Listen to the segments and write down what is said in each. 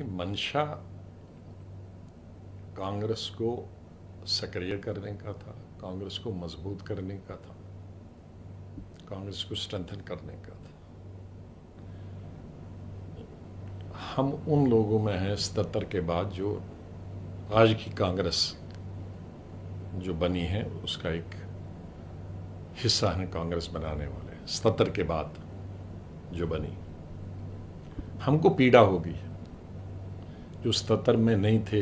कि मंशा कांग्रेस को सक्रिय करने का था कांग्रेस को मजबूत करने का था कांग्रेस को स्ट्रेंथन करने का था हम उन लोगों में हैं सतर के बाद जो आज की कांग्रेस जो बनी है उसका एक हिस्सा है कांग्रेस बनाने वाले सतर के बाद जो बनी हमको पीड़ा होगी जो सतर में नहीं थे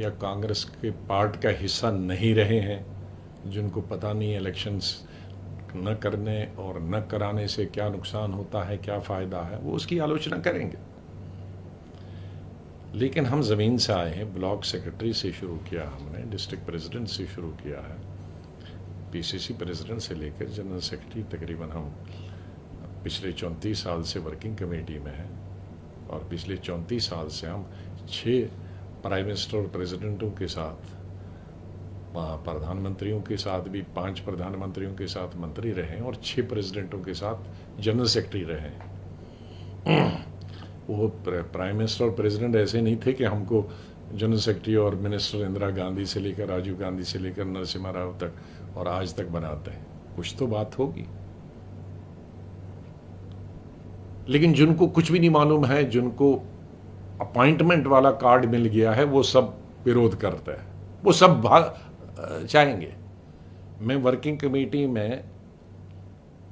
या कांग्रेस के पार्ट का हिस्सा नहीं रहे हैं जिनको पता नहीं इलेक्शंस न करने और न कराने से क्या नुकसान होता है क्या फ़ायदा है वो उसकी आलोचना करेंगे लेकिन हम ज़मीन से आए हैं ब्लॉक सेक्रेटरी से शुरू किया हमने डिस्ट्रिक्ट प्रेसिडेंट से शुरू किया है पीसीसी प्रेसिडेंट से लेकर जनरल सेक्रेटरी तकरीबन हम पिछले चौंतीस साल से वर्किंग कमेटी में हैं और पिछले चौंतीस साल से हम छः प्राइम मिनिस्टर और प्रेसिडेंटों के साथ प्रधानमंत्रियों के साथ भी पांच प्रधानमंत्रियों के साथ मंत्री रहे और छह प्रेसिडेंटों के साथ जनरल सेक्रेटरी रहे वो प्राइम मिनिस्टर और प्रेसिडेंट ऐसे नहीं थे कि हमको जनरल सेक्रेटरी और मिनिस्टर इंदिरा गांधी से लेकर राजीव गांधी से लेकर नरसिम्हा राव तक और आज तक बनाते हैं कुछ तो बात होगी लेकिन जिनको कुछ भी नहीं मालूम है जिनको अपॉइंटमेंट वाला कार्ड मिल गया है वो सब विरोध करते हैं वो सब चाहेंगे मैं वर्किंग कमेटी में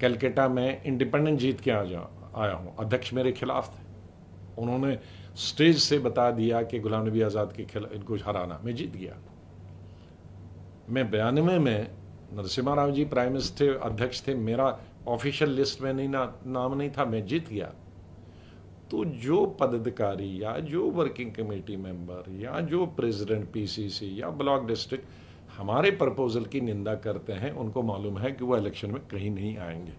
कलकत्ता में इंडिपेंडेंट जीत के आ जा आया हूँ अध्यक्ष मेरे खिलाफ थे उन्होंने स्टेज से बता दिया कि गुलाम नबी आज़ाद के खिलाफ इनको हराना मैं जीत गया मैं बयानवे में नरसिम्हा राव जी प्राइम मिनिस्टर अध्यक्ष थे मेरा ऑफिशियल लिस्ट में नहीं ना नाम नहीं था मैं जीत गया तो जो पदाधिकारी या जो वर्किंग कमेटी मेंबर या जो प्रेसिडेंट पीसीसी या ब्लॉक डिस्ट्रिक्ट हमारे प्रपोजल की निंदा करते हैं उनको मालूम है कि वो इलेक्शन में कहीं नहीं आएंगे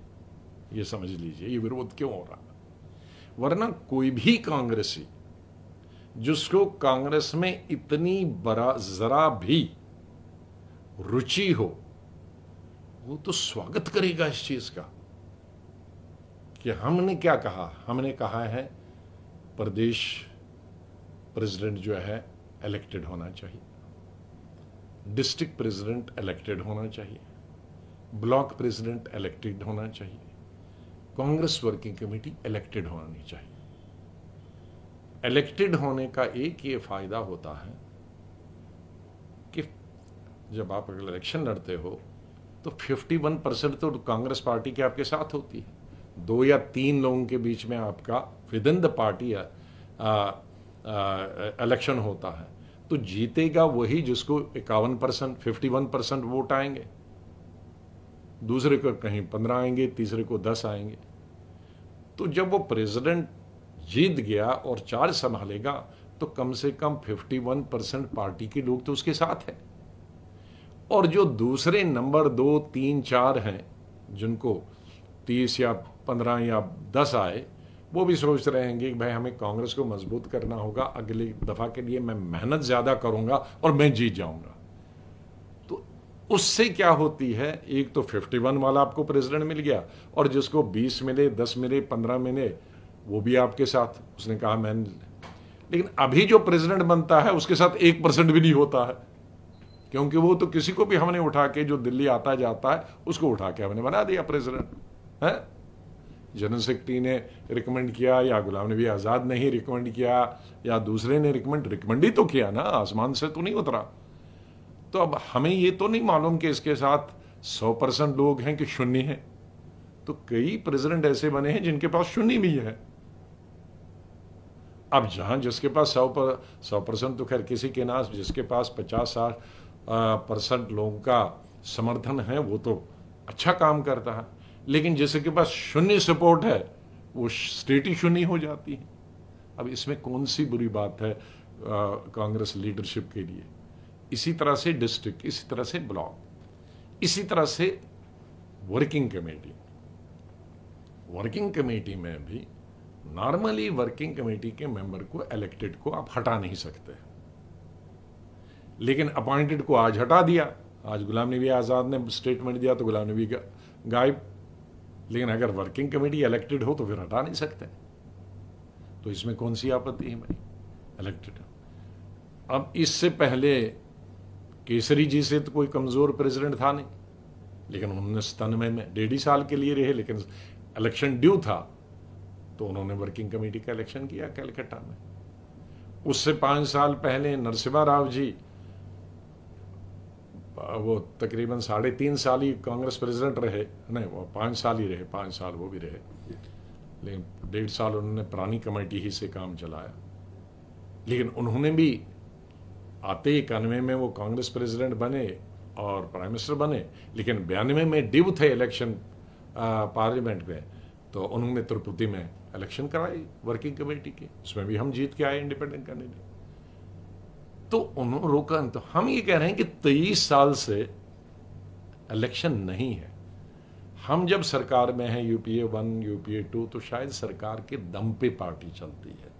ये समझ लीजिए ये विरोध क्यों हो रहा है वरना कोई भी कांग्रेसी जिसको कांग्रेस में इतनी बड़ा जरा भी रुचि हो वो तो स्वागत करेगा इस चीज का कि हमने क्या कहा हमने कहा है प्रदेश प्रेसिडेंट जो है इलेक्टेड होना चाहिए डिस्ट्रिक्ट प्रेसिडेंट इलेक्टेड होना चाहिए ब्लॉक प्रेसिडेंट इलेक्टेड होना चाहिए कांग्रेस वर्किंग कमेटी इलेक्टेड होनी चाहिए इलेक्टेड होने का एक ये फायदा होता है कि जब आप अगर इलेक्शन लड़ते हो तो 51 परसेंट तो कांग्रेस पार्टी के आपके साथ होती है दो या तीन लोगों के बीच में आपका within the party election होता है तो जीतेगा वही जिसको इक्यावन percent fifty one percent vote आएंगे दूसरे को कहीं पंद्रह आएंगे तीसरे को दस आएंगे तो जब वो प्रेसिडेंट जीत गया और चार्ज संभालेगा तो कम से कम फिफ्टी वन परसेंट पार्टी के लोग तो उसके साथ हैं और जो दूसरे नंबर दो तीन चार हैं जिनको तीस या पंद्रह या दस आए वो भी सोच रहे हैं कि भाई हमें कांग्रेस को मजबूत करना होगा अगली दफ़ा के लिए मैं मेहनत ज़्यादा करूंगा और मैं जीत जाऊंगा तो उससे क्या होती है एक तो फिफ्टी वन वाला आपको प्रेसिडेंट मिल गया और जिसको बीस मिले दस मिले पंद्रह मिले वो भी आपके साथ उसने कहा मैं लेकिन अभी जो प्रेसिडेंट बनता है उसके साथ एक परसेंट भी नहीं होता है क्योंकि वो तो किसी को भी हमने उठा के जो दिल्ली आता जाता है उसको उठा के हमने बना दिया प्रेसिडेंट है जनरल सेक्रेटरी ने रिकमेंड किया या गुलाम नबी आज़ाद ने ही रिकमेंड किया या दूसरे ने रिकमेंड रिकमेंड ही तो किया ना आसमान से तो नहीं उतरा तो अब हमें ये तो नहीं मालूम कि इसके साथ सौ परसेंट लोग हैं कि शून्य हैं तो कई प्रेसिडेंट ऐसे बने हैं जिनके पास शून्य भी है अब जहां जिसके पास सौ पर सौ परसेंट तो खैर किसी के ना जिसके पास पचास साठ परसेंट लोगों का समर्थन है वो तो अच्छा काम करता है लेकिन जिसके पास शून्य सपोर्ट है वो स्टेट ही शून्य हो जाती है अब इसमें कौन सी बुरी बात है कांग्रेस लीडरशिप के लिए इसी तरह से डिस्ट्रिक्ट इसी तरह से ब्लॉक इसी तरह से वर्किंग कमेटी वर्किंग कमेटी में भी नॉर्मली वर्किंग कमेटी के मेंबर को इलेक्टेड को आप हटा नहीं सकते लेकिन अपॉइंटेड को आज हटा दिया आज गुलाम नबी आज़ाद ने स्टेटमेंट दिया तो गुलाम नबी गायब लेकिन अगर वर्किंग कमेटी इलेक्टेड हो तो फिर हटा नहीं सकते तो इसमें कौन सी आपत्ति है भाई इलेक्टेड अब इससे पहले केसरी जी से तो कोई कमज़ोर प्रेसिडेंट था नहीं लेकिन उन्नीस सतानवे में डेढ़ साल के लिए रहे लेकिन इलेक्शन ड्यू था तो उन्होंने वर्किंग कमेटी का इलेक्शन किया कलकत्ता में उससे पांच साल पहले नरसिम्हा राव जी वो तकरीबन साढ़े तीन साल ही कांग्रेस प्रेसिडेंट रहे नहीं वो पाँच साल ही रहे पाँच साल वो भी रहे लेकिन डेढ़ साल उन्होंने पुरानी कमेटी ही से काम चलाया लेकिन उन्होंने भी आते इक्यानवे में वो कांग्रेस प्रेसिडेंट बने और प्राइम मिनिस्टर बने लेकिन बयानवे में डिब थे इलेक्शन पार्लियामेंट में तो उन्होंने तिरुपति में इलेक्शन कराई वर्किंग कमेटी की उसमें भी हम जीत के आए इंडिपेंडेंट कैंडिडेट तो उन्होंने रोका तो हम ये कह रहे हैं कि तेईस साल से इलेक्शन नहीं है हम जब सरकार में हैं यूपीए वन यूपीए टू तो शायद सरकार के दम पे पार्टी चलती है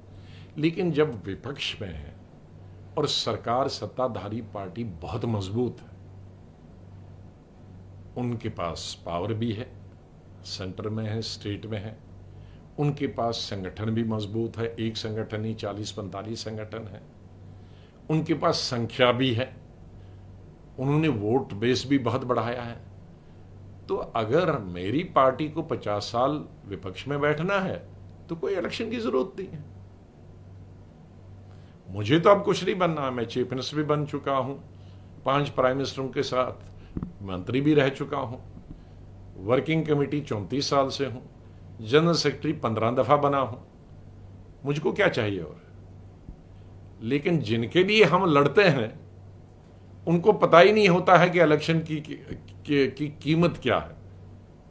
लेकिन जब विपक्ष में है और सरकार सत्ताधारी पार्टी बहुत मजबूत है उनके पास पावर भी है सेंटर में है स्टेट में है उनके पास संगठन भी मजबूत है एक संगठन ही चालीस पैंतालीस संगठन है उनके पास संख्या भी है उन्होंने वोट बेस भी बहुत बढ़ाया है तो अगर मेरी पार्टी को पचास साल विपक्ष में बैठना है तो कोई इलेक्शन की जरूरत नहीं है मुझे तो अब कुछ नहीं बनना है मैं चीफ मिनिस्टर भी बन चुका हूं पांच प्राइम मिनिस्टरों के साथ मंत्री भी रह चुका हूं वर्किंग कमेटी चौंतीस साल से हूं जनरल सेक्रेटरी पंद्रह दफा बना हूं मुझको क्या चाहिए और लेकिन जिनके लिए हम लड़ते हैं उनको पता ही नहीं होता है कि इलेक्शन की, की, की, की कीमत क्या है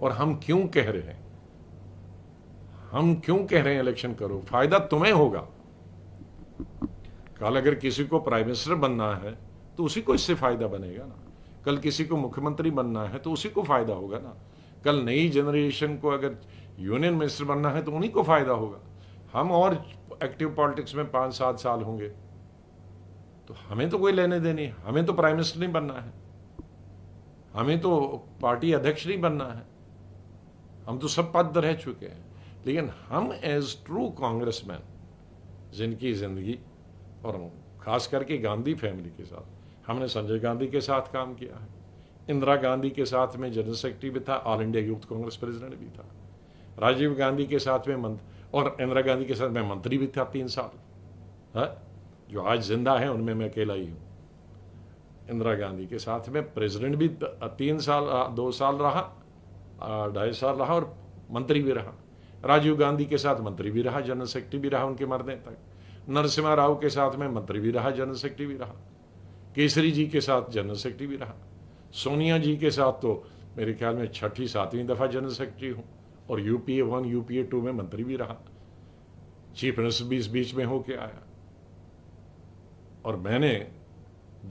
और हम क्यों कह रहे हैं हम क्यों कह रहे हैं इलेक्शन करो फायदा तुम्हें होगा कल अगर किसी को प्राइम मिनिस्टर बनना है तो उसी को इससे फायदा बनेगा ना कल किसी को मुख्यमंत्री बनना है तो उसी को फायदा होगा ना कल नई जनरेशन को अगर यूनियन मिनिस्टर बनना है तो उन्हीं को फायदा होगा हम और एक्टिव पॉलिटिक्स में पाँच सात साल होंगे तो हमें तो कोई लेने देने हमें तो प्राइम मिनिस्टर नहीं बनना है हमें तो पार्टी अध्यक्ष नहीं बनना है हम तो सब पद रह चुके हैं लेकिन हम एज ट्रू कांग्रेसमैन जिनकी ज़िंदगी और ख़ास करके गांधी फैमिली के साथ हमने संजय गांधी के साथ काम किया है इंदिरा गांधी के साथ में जनरल सेक्रेटरी भी था all India youth Congress president भी था राजीव गांधी के साथ में मंत्री और इंदिरा गांधी के साथ मैं मंत्री भी था तीन साल है हाँ? जो आज जिंदा है उनमें मैं अकेला ही हूँ इंदिरा गांधी के साथ में प्रेसिडेंट भी तीन साल दो साल रहा ढाई साल रहा और मंत्री भी रहा राजीव गांधी के साथ मंत्री भी रहा जनरल सेक्रेटरी भी रहा उनके मरने तक नरसिम्हा राव के साथ में मंत्री भी रहा जनरल सेक्रेटरी भी रहा केसरी जी के साथ जनरल सेक्रेटरी भी रहा सोनिया जी के साथ तो मेरे ख्याल में छठी सातवीं दफ़ा जनरल सेक्रेटरी हूँ और यूपीए वन यूपीए टू में मंत्री भी रहा चीफ मिनिस्टर भी इस बीच में होके आया और मैंने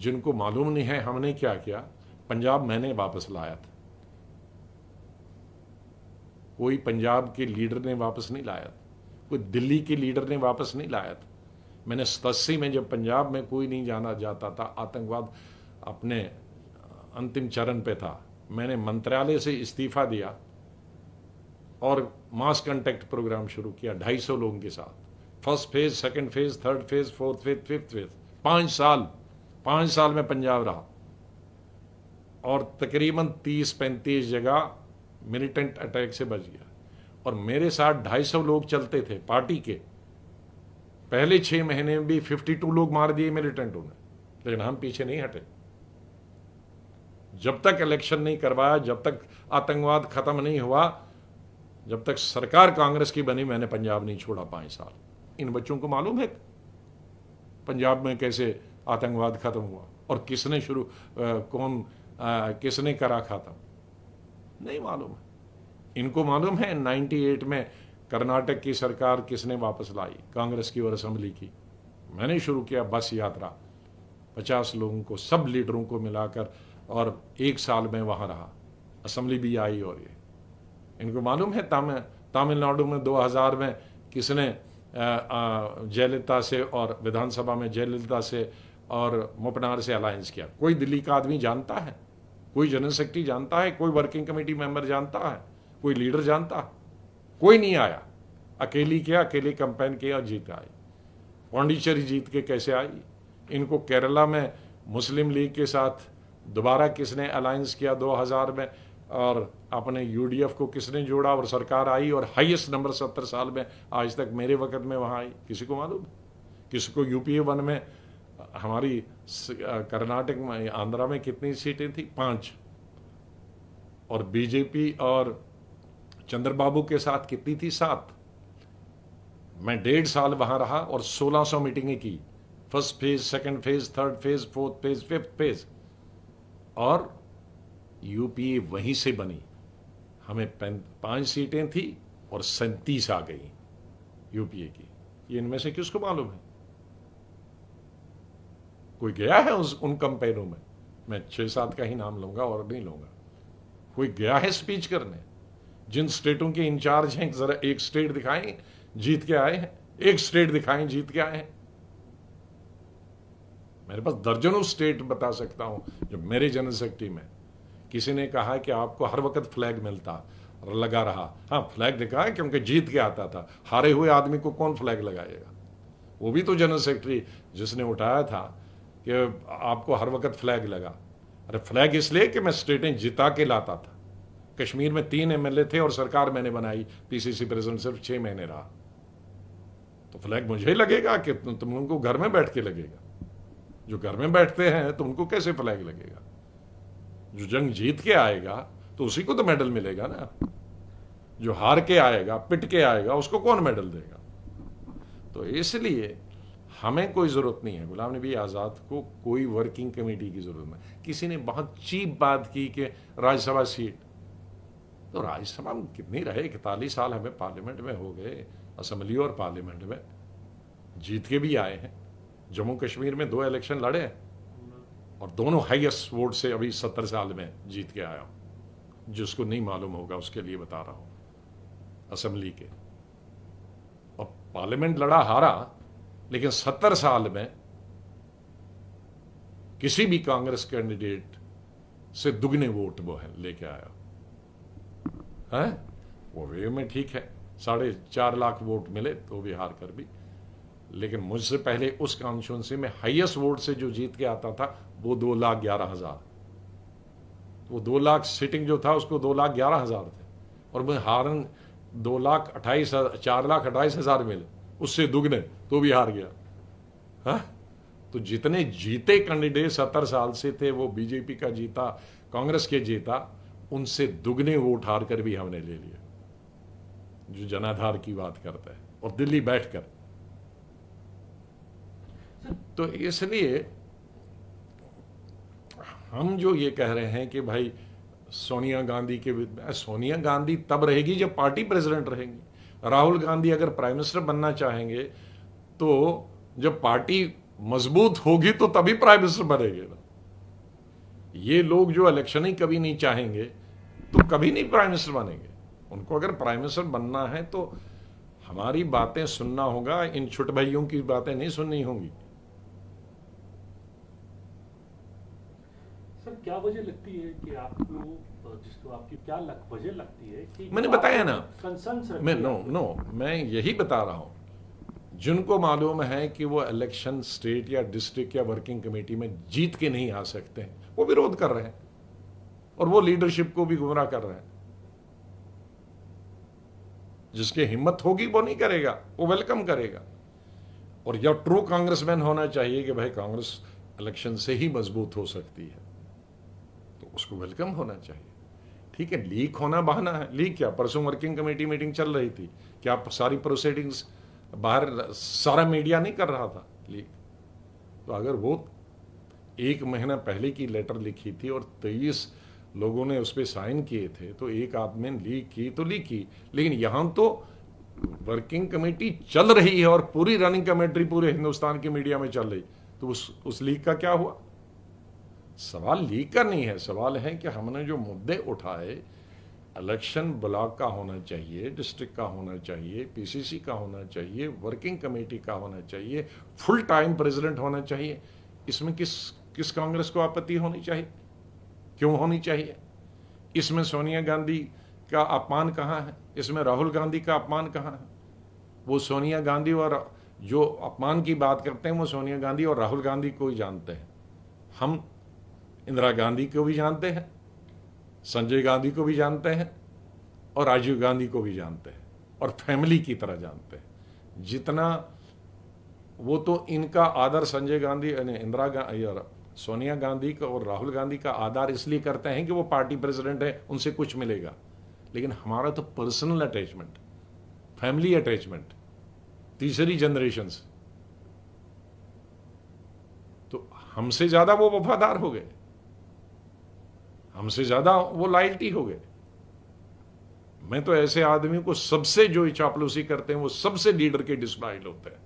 जिनको मालूम नहीं है हमने क्या किया पंजाब मैंने वापस लाया था कोई पंजाब के लीडर ने वापस नहीं लाया था कोई दिल्ली के लीडर ने वापस नहीं लाया था मैंने सतासी में जब पंजाब में कोई नहीं जाना जाता था आतंकवाद अपने अंतिम चरण पे था मैंने मंत्रालय से इस्तीफा दिया और मास कंटेक्ट प्रोग्राम शुरू किया ढाई सौ लोगों के साथ first phase second phase third phase fourth phase fifth phase पाँच साल पाँच साल में पंजाब रहा और तकरीबन तीस पैंतीस जगह मिलिटेंट अटैक से बच गया और मेरे साथ ढाई सौ लोग चलते थे पार्टी के पहले छः महीने में भी फिफ्टी टू लोग मार दिए मिलिटेंटों ने लेकिन हम पीछे नहीं हटे जब तक इलेक्शन नहीं करवाया जब तक आतंकवाद खत्म नहीं हुआ जब तक सरकार कांग्रेस की बनी मैंने पंजाब नहीं छोड़ा पाँच साल इन बच्चों को मालूम है पंजाब में कैसे आतंकवाद खत्म हुआ और किसने शुरू कौन आ, किसने करा खत्म नहीं मालूम है इनको मालूम है 98 में कर्नाटक की सरकार किसने वापस लाई कांग्रेस की और असम्बली की मैंने शुरू किया बस यात्रा पचास लोगों को सब लीडरों को मिलाकर और एक साल में वहाँ रहा असम्बली भी आई और ये इनको मालूम है तमिल तमिलनाडु में 2000 में किसने जयललिता से और विधानसभा में जयललिता से और मुपनार से अलायंस किया कोई दिल्ली का आदमी जानता है कोई जनरल सेक्रेटरी जानता है कोई वर्किंग कमेटी मेंबर जानता है कोई लीडर जानता है कोई नहीं आया अकेली किया अकेली कंपेन किया और जीत आई पौंडीचेरी जीत के कैसे आई इनको केरला में मुस्लिम लीग के साथ दोबारा किसने अलायंस किया 2000 में और अपने यूडीएफ को किसने जोड़ा और सरकार आई और हाईएस्ट नंबर सत्तर साल में आज तक मेरे वक्त में वहाँ आई किसी को मालूम किसी को यूपीए वन में हमारी कर्नाटक में आंध्रा में कितनी सीटें थी पांच और बीजेपी और चंद्रबाबू के साथ कितनी थी सात मैं डेढ़ साल वहां रहा और 1600 मीटिंगें की first phase second phase third phase fourth phase fifth phase और यूपीए वहीं से बनी हमें पांच सीटें थी और सैंतीस आ गई यूपीए की ये इनमें से किसको मालूम है कोई गया है उस उन कंपेनों में मैं छह सात का ही नाम लूंगा और नहीं लूंगा कोई गया है स्पीच करने जिन स्टेटों के इंचार्ज हैं जरा एक स्टेट दिखाएं जीत के आए हैं एक स्टेट दिखाएं जीत के आए हैं मेरे पास दर्जनों स्टेट बता सकता हूं जो मेरे जनरल सेक्रेटरी में किसी ने कहा कि आपको हर वक्त फ्लैग मिलता लगा रहा हाँ फ्लैग है क्योंकि जीत के आता था हारे हुए आदमी को कौन फ्लैग लगाएगा वो भी तो जनरल सेक्रेटरी जिसने उठाया था कि आपको हर वक्त फ्लैग लगा अरे फ्लैग इसलिए कि मैं स्टेटें जिता के लाता था कश्मीर में तीन एम थे और सरकार मैंने बनाई पीसीसी प्रेसिडेंट सिर्फ छः महीने रहा तो फ्लैग मुझे लगेगा कि तुम उनको घर में बैठ के लगेगा जो घर में बैठते हैं तो उनको कैसे फ्लैग लगेगा जो जंग जीत के आएगा तो उसी को तो मेडल मिलेगा ना जो हार के आएगा पिट के आएगा उसको कौन मेडल देगा तो इसलिए हमें कोई ज़रूरत नहीं है गुलाम नबी आज़ाद को कोई वर्किंग कमेटी की ज़रूरत नहीं किसी ने बहुत चीप बात की कि राज्यसभा सीट तो राज्यसभा में कितनी रहे इकतालीस साल हमें पार्लियामेंट में हो गए असम्बली और पार्लियामेंट में जीत के भी आए हैं जम्मू कश्मीर में दो इलेक्शन लड़े हैं और दोनों हाईएस्ट वोट से अभी सत्तर साल में जीत के आया हूँ जिसको नहीं मालूम होगा उसके लिए बता रहा हूँ असम्बली के और पार्लियामेंट लड़ा हारा लेकिन सत्तर साल में किसी भी कांग्रेस कैंडिडेट से दुगने वोट वो है लेके आया है वो वे में ठीक है साढ़े चार लाख वोट मिले तो भी हार कर भी लेकिन मुझसे पहले उस कॉन्स्टिट्यूंसी में हाईएस्ट वोट से जो जीत के आता था वो दो लाख ग्यारह हज़ार वो दो लाख सीटिंग जो था उसको दो लाख ग्यारह हज़ार थे और मुझे हारन दो लाख अट्ठाईस चार लाख अट्ठाईस हज़ार मिले उससे दुगने तो भी हार गया हा? तो जितने जीते कैंडिडेट सत्तर साल से थे वो बीजेपी का जीता कांग्रेस के जीता उनसे दुगने वोट हार कर भी हमने ले लिए जो जनाधार की बात करता है और दिल्ली बैठकर तो इसलिए हम जो ये कह रहे हैं कि भाई सोनिया गांधी के सोनिया गांधी तब रहेगी जब पार्टी प्रेसिडेंट रहेंगी राहुल गांधी अगर प्राइम मिनिस्टर बनना चाहेंगे तो जब पार्टी मजबूत होगी तो तभी प्राइम मिनिस्टर बनेंगे ना ये लोग जो इलेक्शन ही कभी नहीं चाहेंगे तो कभी नहीं प्राइम मिनिस्टर बनेंगे उनको अगर प्राइम मिनिस्टर बनना है तो हमारी बातें सुनना होगा इन छुट भाइयों की बातें नहीं सुननी होंगी क्या वजह लगती है तो मैंने बताया ना मैं नो नो मैं यही बता रहा हूँ जिनको मालूम है कि वो इलेक्शन स्टेट या डिस्ट्रिक्ट या वर्किंग कमेटी में जीत के नहीं आ सकते वो विरोध कर रहे हैं और वो लीडरशिप को भी गुमराह कर रहे हैं जिसके हिम्मत होगी वो नहीं करेगा वो वेलकम करेगा और यह ट्रू कांग्रेसमैन होना चाहिए कि भाई कांग्रेस इलेक्शन से ही मजबूत हो सकती है उसको वेलकम होना चाहिए ठीक है लीक होना बहाना है लीक क्या परसों वर्किंग कमेटी मीटिंग चल रही थी क्या सारी प्रोसीडिंग्स बाहर सारा मीडिया नहीं कर रहा था लीक तो अगर वो एक महीना पहले की लेटर लिखी थी और तेईस लोगों ने उस पर साइन किए थे तो एक आदमी ने लीक की तो लीक की लेकिन यहाँ तो वर्किंग कमेटी चल रही है और पूरी रनिंग कमेटी पूरे हिंदुस्तान के मीडिया में चल रही तो उस उस लीक का क्या हुआ सवाल लीक का नहीं है सवाल है कि हमने जो मुद्दे उठाए इलेक्शन ब्लॉक का होना चाहिए डिस्ट्रिक्ट का होना चाहिए पीसीसी का होना चाहिए वर्किंग कमेटी का होना चाहिए फुल टाइम प्रेसिडेंट होना चाहिए इसमें किस किस कांग्रेस को आपत्ति होनी चाहिए क्यों होनी चाहिए इसमें सोनिया गांधी का अपमान कहाँ है इसमें राहुल गांधी का अपमान कहाँ है वो सोनिया गांधी और जो अपमान की बात करते हैं वो सोनिया गांधी और राहुल गांधी को ही जानते हैं हम इंदिरा गांधी को भी जानते हैं संजय गांधी को भी जानते हैं और राजीव गांधी को भी जानते हैं और फैमिली की तरह जानते हैं जितना वो तो इनका आदर संजय गांधी यानी इंदिरा गांधी सोनिया गांधी का और राहुल गांधी का आदर इसलिए करते हैं कि वो पार्टी प्रेसिडेंट है उनसे कुछ मिलेगा लेकिन हमारा तो पर्सनल अटैचमेंट फैमिली अटैचमेंट तीसरी जनरेशन से तो हमसे ज़्यादा वो वफादार हो गए हमसे ज़्यादा वो लायल्टी हो गए मैं तो ऐसे आदमी को सबसे जो चापलूसी करते हैं वो सबसे लीडर के डिसलाइल होते हैं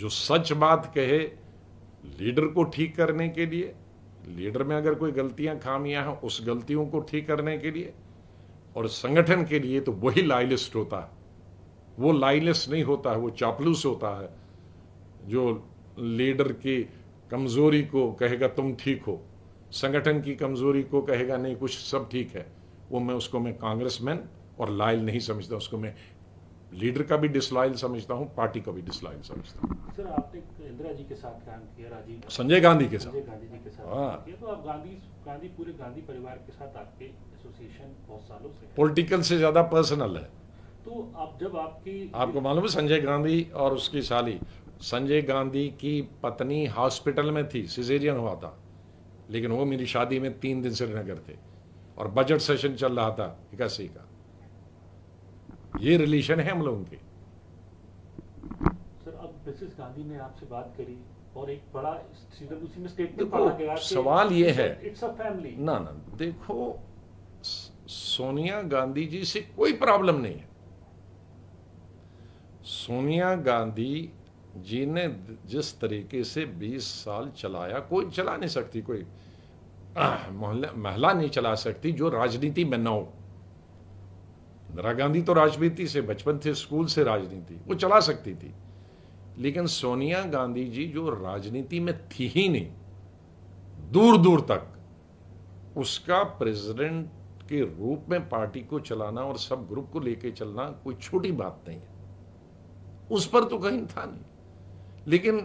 जो सच बात कहे लीडर को ठीक करने के लिए लीडर में अगर कोई गलतियां खामियां हैं उस गलतियों को ठीक करने के लिए और संगठन के लिए तो वही लाइलिस्ट होता है वो लाइलिस्ट नहीं होता है वो चापलूस होता है जो लीडर की कमजोरी को कहेगा तुम ठीक हो संगठन की कमज़ोरी को कहेगा नहीं कुछ सब ठीक है वो मैं उसको मैं कांग्रेसमैन और लायल नहीं समझता उसको मैं लीडर का भी डिसलॉयल समझता हूँ पार्टी का भी डिसलाइल समझता हूँ सर आपने इंदिरा जी के साथ काम किया राजीव संजय गांधी के साथ गांधी जी के साथ हाँ तो आप गांधी गांधी पूरे गांधी परिवार के साथ आपके एसोसिएशन बहुत सालों से पॉलिटिकल से ज़्यादा पर्सनल है तो आप जब आपकी आपको मालूम है संजय गांधी और उसकी साली संजय गांधी की पत्नी हॉस्पिटल में थी सिजेरियन हुआ था लेकिन वो मेरी शादी में तीन दिन श्रीनगर थे और बजट सेशन चल रहा था इक्यासी का ये रिलेशन है हम लोगों के सर अब मिसेस गांधी ने आपसे बात करी और एक बड़ा उसी में स्टेटमेंट पढ़ा गया सवाल ये है इट्स अ फैमिली ना ना देखो सोनिया गांधी जी से कोई प्रॉब्लम नहीं है सोनिया गांधी जी ने जिस तरीके से 20 साल चलाया कोई चला नहीं सकती कोई महिला नहीं चला सकती जो राजनीति में न हो इंदिरा गांधी तो राजनीति से बचपन से स्कूल से राजनीति वो चला सकती थी लेकिन सोनिया गांधी जी जो राजनीति में थी ही नहीं दूर दूर तक उसका प्रेसिडेंट के रूप में पार्टी को चलाना और सब ग्रुप को लेके चलना कोई छोटी बात नहीं है उस पर तो कहीं था नहीं लेकिन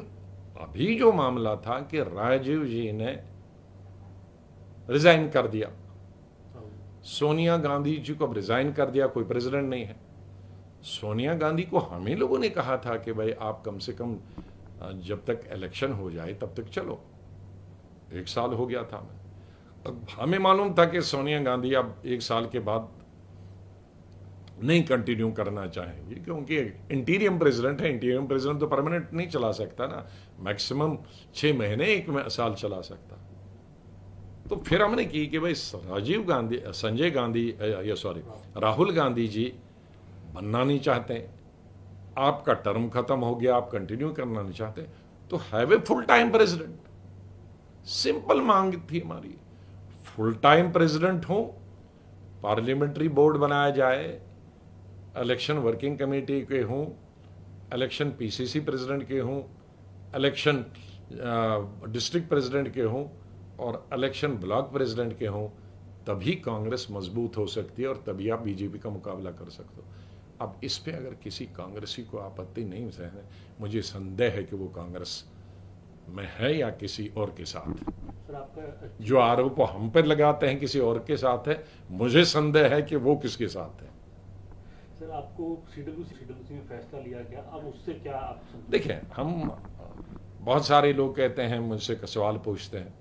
अभी जो मामला था कि राजीव जी ने रिजाइन कर दिया सोनिया गांधी जी को अब रिजाइन कर दिया कोई प्रेसिडेंट नहीं है सोनिया गांधी को हमें लोगों ने कहा था कि भाई आप कम से कम जब तक इलेक्शन हो जाए तब तक चलो एक साल हो गया था अब हमें मालूम था कि सोनिया गांधी अब एक साल के बाद नहीं कंटिन्यू करना चाहेंगे क्योंकि इंटीरियम प्रेसिडेंट है इंटीरियम प्रेसिडेंट तो परमानेंट नहीं चला सकता ना मैक्सिमम छः महीने एक साल चला सकता तो फिर हमने की कि भाई राजीव गांधी संजय गांधी ये सॉरी राहुल गांधी जी बनना नहीं चाहते आपका टर्म खत्म हो गया आप कंटिन्यू करना नहीं चाहते तो have a full time president simple मांग थी हमारी फुल टाइम प्रेसिडेंट हो पार्लियामेंट्री बोर्ड बनाया जाए इलेक्शन वर्किंग कमेटी के हूँ इलेक्शन पीसीसी प्रेसिडेंट के हूँ इलेक्शन डिस्ट्रिक्ट प्रेसिडेंट के हों और इलेक्शन ब्लॉक प्रेसिडेंट के हों तभी कांग्रेस मजबूत हो सकती है और तभी आप बीजेपी का मुकाबला कर सकते हो अब इस पे अगर किसी कांग्रेसी को आपत्ति नहीं सहने मुझे संदेह है कि वो कांग्रेस में है या किसी और के साथ जो आरोप हम पर लगाते हैं किसी और के साथ है मुझे संदेह है कि वो किसके साथ है आपको क्या देखिए हम बहुत सारे लोग कहते हैं मुझसे सवाल पूछते हैं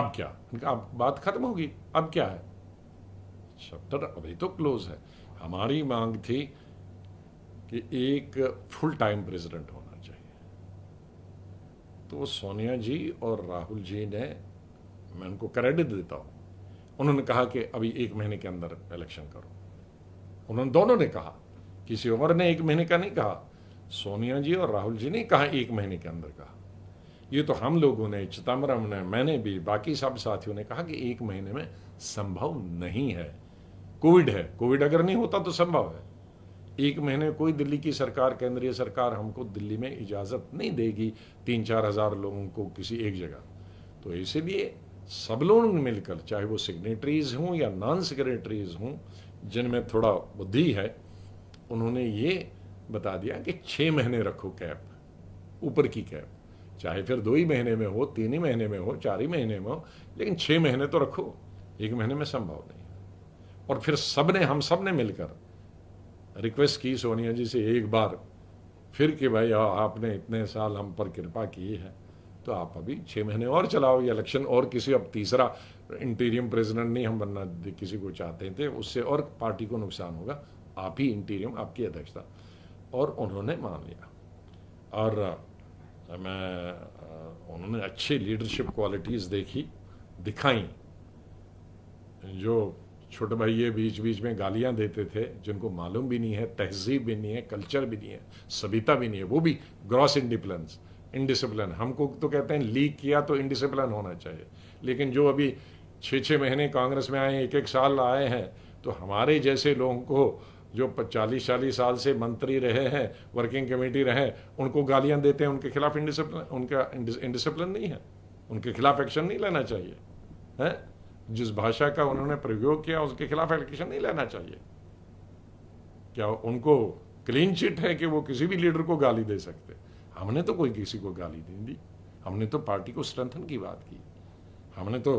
अब क्या अब बात खत्म होगी अब क्या है चैप्टर तो, अभी तो क्लोज है हमारी मांग थी कि एक फुल टाइम प्रेसिडेंट होना चाहिए तो सोनिया जी और राहुल जी ने मैं उनको क्रेडिट देता हूं उन्होंने कहा कि अभी एक महीने के अंदर इलेक्शन करो उन्होंने दोनों ने कहा किसी उम्र ने एक महीने का नहीं कहा सोनिया जी और राहुल जी ने कहा एक महीने के अंदर कहा ये तो हम लोगों ने चिदम्बरम ने मैंने भी बाकी सब साथियों ने कहा कि एक महीने में संभव नहीं है कोविड है कोविड अगर नहीं होता तो संभव है एक महीने कोई दिल्ली की सरकार केंद्रीय सरकार हमको दिल्ली में इजाज़त नहीं देगी तीन चार हज़ार लोगों को किसी एक जगह तो इसीलिए सब लोग मिलकर चाहे वो सिग्नेटरीज हों या नॉन सिग्नेटरीज हों जिनमें थोड़ा बुद्धि है उन्होंने ये बता दिया कि छः महीने रखो कैप ऊपर की कैप चाहे फिर दो ही महीने में हो तीन ही महीने में हो चार ही महीने में हो लेकिन छः महीने तो रखो एक महीने में संभव नहीं और फिर सब ने हम सब ने मिलकर रिक्वेस्ट की सोनिया जी से एक बार फिर कि भाई हाँ, आपने इतने साल हम पर कृपा की है तो आप अभी छः महीने और चलाओ ये इलेक्शन और किसी अब तीसरा इंटीरियम प्रेसिडेंट नहीं हम बनना किसी को चाहते थे तो उससे और पार्टी को नुकसान होगा आप ही इंटीरियम आपकी अध्यक्षता और उन्होंने मान लिया और मैं उन्होंने अच्छी लीडरशिप क्वालिटीज़ देखी दिखाई जो छोटे भाई ये बीच बीच में गालियां देते थे जिनको मालूम भी नहीं है तहजीब भी नहीं है कल्चर भी नहीं है सभ्यता भी नहीं है वो भी ग्रॉस इंडिप्लेंस इनडिसिप्लिन हमको तो कहते हैं लीक किया तो इनडिसिप्लिन होना चाहिए लेकिन जो अभी छः छः महीने कांग्रेस में आए एक एक साल आए हैं तो हमारे जैसे लोगों को जो चालीस चालीस साल से मंत्री रहे हैं वर्किंग कमेटी रहे उनको गालियां देते हैं उनके खिलाफ इंडिसिप्लिन उनका इंडिसिप्लिन नहीं है उनके खिलाफ एक्शन नहीं लेना चाहिए हैं जिस भाषा का उन्होंने प्रयोग किया उसके खिलाफ एक्शन नहीं लेना चाहिए क्या उनको क्लीन चिट है कि वो किसी भी लीडर को गाली दे सकते हमने तो कोई किसी को गाली नहीं दी हमने तो पार्टी को स्ट्रेंथन की बात की हमने तो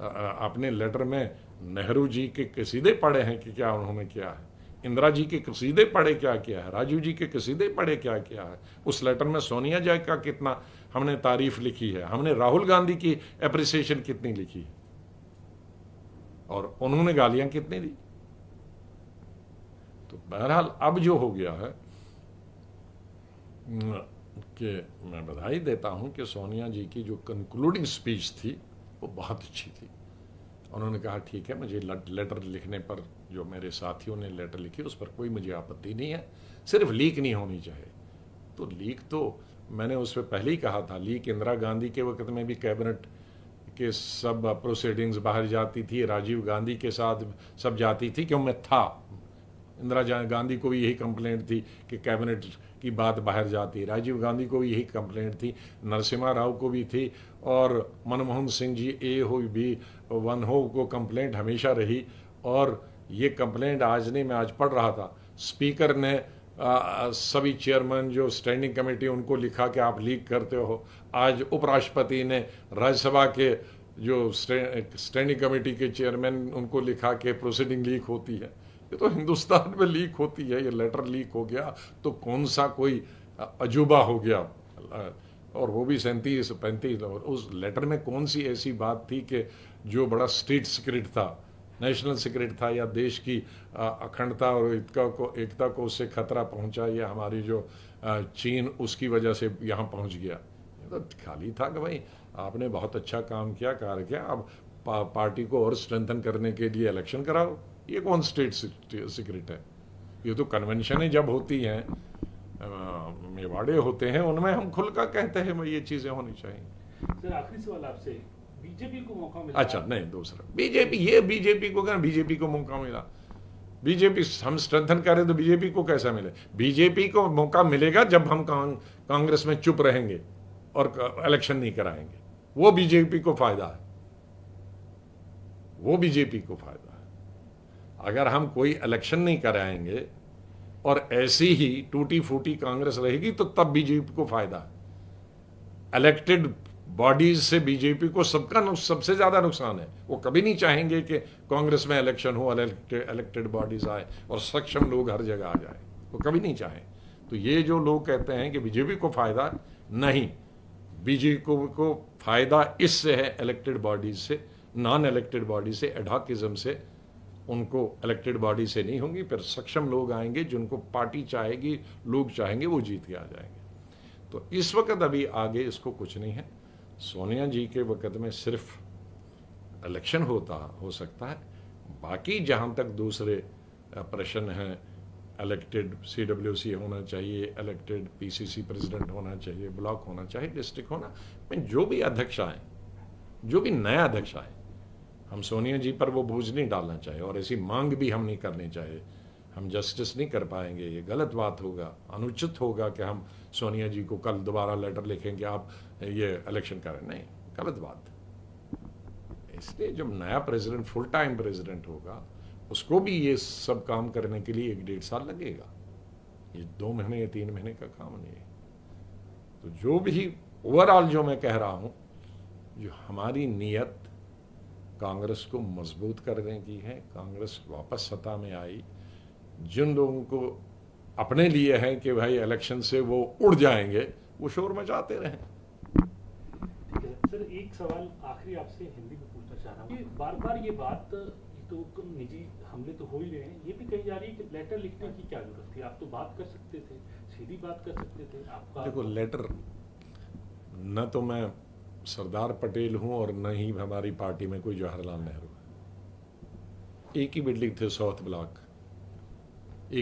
अपने लेटर में नेहरू जी के कसीदे पढ़े हैं कि क्या उन्होंने किया है इंदिरा जी के कसीदे पढ़े क्या किया है राजीव जी के कसीदे पढ़े क्या किया है उस लेटर में सोनिया जी का कितना हमने तारीफ लिखी है हमने राहुल गांधी की अप्रिसिएशन कितनी लिखी है और उन्होंने गालियां कितनी दी तो बहरहाल अब जो हो गया है कि मैं बधाई देता हूं कि सोनिया जी की जो कंक्लूडिंग स्पीच थी वो बहुत अच्छी थी उन्होंने कहा ठीक है मुझे लेटर लिखने पर जो मेरे साथियों ने लेटर लिखी उस पर कोई मुझे आपत्ति नहीं है सिर्फ लीक नहीं होनी चाहिए तो लीक तो मैंने उस पर पहले ही कहा था लीक इंदिरा गांधी के वक्त में भी कैबिनेट के सब प्रोसीडिंग्स बाहर जाती थी राजीव गांधी के साथ सब जाती थी क्यों मैं था इंदिरा गांधी को भी यही कंप्लेंट थी कि कैबिनेट की बात बाहर जाती राजीव गांधी को भी यही कंप्लेंट थी नरसिम्हा राव को भी थी और मनमोहन सिंह जी ए हो बी वन हो को कंप्लेंट हमेशा रही और ये कंप्लेंट आज नहीं मैं आज पढ़ रहा था स्पीकर ने आ, सभी चेयरमैन जो स्टैंडिंग कमेटी उनको लिखा कि आप लीक करते हो आज उपराष्ट्रपति ने राज्यसभा के जो स्टैंडिंग कमेटी के चेयरमैन उनको लिखा कि प्रोसीडिंग लीक होती है ये तो हिंदुस्तान में लीक होती है ये लेटर लीक हो गया तो कौन सा कोई अजूबा हो गया और वो भी सैंतीस पैंतीस और उस लेटर में कौन सी ऐसी बात थी कि जो बड़ा स्टेट सीक्रेट था नेशनल सीक्रेट था या देश की अखंडता और एकता को एकता को उससे खतरा पहुंचा या हमारी जो चीन उसकी वजह से यहाँ पहुंच गया तो खाली था कि भाई आपने बहुत अच्छा काम किया कार्य किया अब पार्टी को और स्ट्रेंथन करने के लिए इलेक्शन कराओ ये कौन स्टेट सीक्रेट है ये तो कन्वेंशनें जब होती हैं मेवाड़े होते हैं उनमें हम खुल का कहते हैं ये चीज़ें होनी चाहिए सर आखिरी सवाल आपसे बीजेपी को मौका मिला अच्छा नहीं दूसरा बीजेपी ये बीजेपी को कहना बीजेपी को मौका मिला बीजेपी हम स्ट्रेंथन करें तो बीजेपी को कैसा मिले बीजेपी को मौका मिलेगा जब हम कांग्रेस में चुप रहेंगे और इलेक्शन नहीं कराएंगे वो बीजेपी को फायदा है वो बीजेपी को फायदा अगर हम कोई इलेक्शन नहीं कराएंगे और ऐसी ही टूटी फूटी कांग्रेस रहेगी तो तब बीजेपी को फायदा इलेक्टेड बॉडीज से बीजेपी को सबका सबसे ज़्यादा नुकसान है वो कभी नहीं चाहेंगे कि कांग्रेस में इलेक्शन हो इलेक्टेड बॉडीज आए और सक्षम लोग हर जगह आ जाए वो कभी नहीं चाहें तो ये जो लोग कहते हैं कि बीजेपी को फ़ायदा नहीं बीजेपी को, को फ़ायदा इससे है इलेक्टेड बॉडीज से नॉन इलेक्टेड बॉडी से एडाकिज्म से उनको इलेक्टेड बॉडी से नहीं होंगी फिर सक्षम लोग आएंगे जिनको पार्टी चाहेगी लोग चाहेंगे वो जीत के आ जाएंगे तो इस वक्त अभी आगे इसको कुछ नहीं है सोनिया जी के वक्त में सिर्फ इलेक्शन होता हो सकता है बाकी जहाँ तक दूसरे प्रश्न हैं इलेक्टेड सी डब्ल्यू सी होना चाहिए elected P C C president होना चाहिए ब्लॉक होना चाहिए डिस्ट्रिक्ट होना जो भी अध्यक्ष आए जो भी नया अध्यक्ष आए हम सोनिया जी पर वो बोझ नहीं डालना चाहे और ऐसी मांग भी हम नहीं करनी चाहिए हम जस्टिस नहीं कर पाएंगे ये गलत बात होगा अनुचित होगा कि हम सोनिया जी को कल दोबारा लेटर लिखेंगे आप ये इलेक्शन करें नहीं गलत बात इसलिए जब नया प्रेसिडेंट फुल टाइम प्रेसिडेंट होगा उसको भी ये सब काम करने के लिए एक डेढ़ साल लगेगा ये दो महीने या तीन महीने का काम नहीं है तो जो भी ओवरऑल जो मैं कह रहा हूँ जो हमारी नीयत कांग्रेस को मजबूत करने की है कांग्रेस वापस सत्ता में आई जिन लोगों को अपने लिए है कि भाई इलेक्शन से वो उड़ जाएंगे वो शोर मचाते रहें सर एक सवाल आखिरी आपसे हिंदी में पूछना चाह रहा हूँ बार बार ये बात तो निजी हमले तो हो ही रहे हैं ये भी कही जा रही है कि लेटर लिखने की क्या जरूरत थी आप तो बात कर सकते थे सीधी बात कर सकते थे आपका देखो लेटर न तो मैं सरदार पटेल हूं और न ही हमारी पार्टी में कोई जवाहरलाल नेहरू एक ही बिल्डिंग थे साउथ ब्लॉक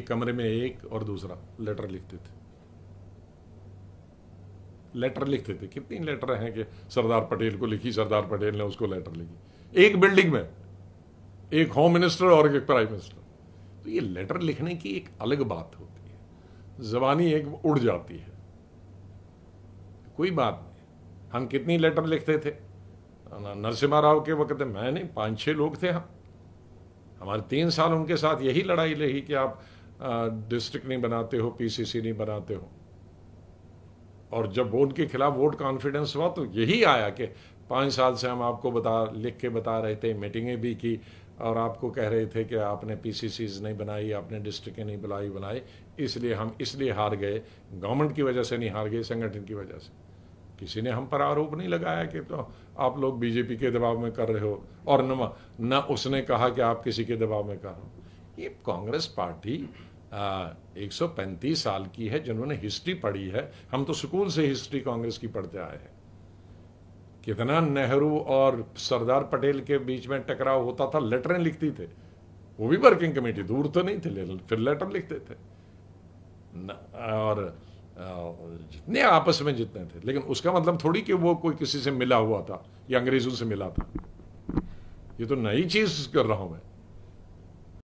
एक कमरे में एक और दूसरा लेटर लिखते थे लेटर लिखते थे कितनी लेटर हैं कि सरदार पटेल को लिखी सरदार पटेल ने उसको लेटर लिखी एक बिल्डिंग में एक होम मिनिस्टर और एक प्राइम मिनिस्टर तो ये लेटर लिखने की एक अलग बात होती है जबानी एक उड़ जाती है कोई बात नहीं हम कितनी लेटर लिखते थे नरसिम्हा राव के वक्त मैं नहीं पाँच छः लोग थे हम हमारे तीन साल उनके साथ यही लड़ाई रही कि आप डिस्ट्रिक्ट नहीं बनाते हो पीसीसी नहीं बनाते हो और जब वो उनके खिलाफ वोट कॉन्फिडेंस हुआ तो यही आया कि पाँच साल से हम आपको बता लिख के बता रहे थे मीटिंगें भी की और आपको कह रहे थे कि आपने पीसीसीज नहीं बनाई आपने डिस्ट्रिक्टें नहीं बुलाई बनाई इसलिए हम इसलिए हार गए गवर्नमेंट की वजह से नहीं हार गए संगठन की वजह से किसी ने हम पर आरोप नहीं लगाया कि तो आप लोग बीजेपी के दबाव में कर रहे हो और न न उसने कहा कि आप किसी के दबाव में कर रहे हो ये कांग्रेस पार्टी आ, 135 साल की है जिन्होंने हिस्ट्री पढ़ी है हम तो स्कूल से हिस्ट्री कांग्रेस की पढ़ते आए हैं कितना नेहरू और सरदार पटेल के बीच में टकराव होता था लेटरें लिखती थे वो भी वर्किंग कमेटी दूर तो नहीं थे फिर लेटर लिखते थे और जितने आपस में जितने थे लेकिन उसका मतलब थोड़ी कि वो कोई किसी से मिला हुआ था या अंग्रेज़ों से मिला था ये तो नई चीज़ कर रहा हूं मैं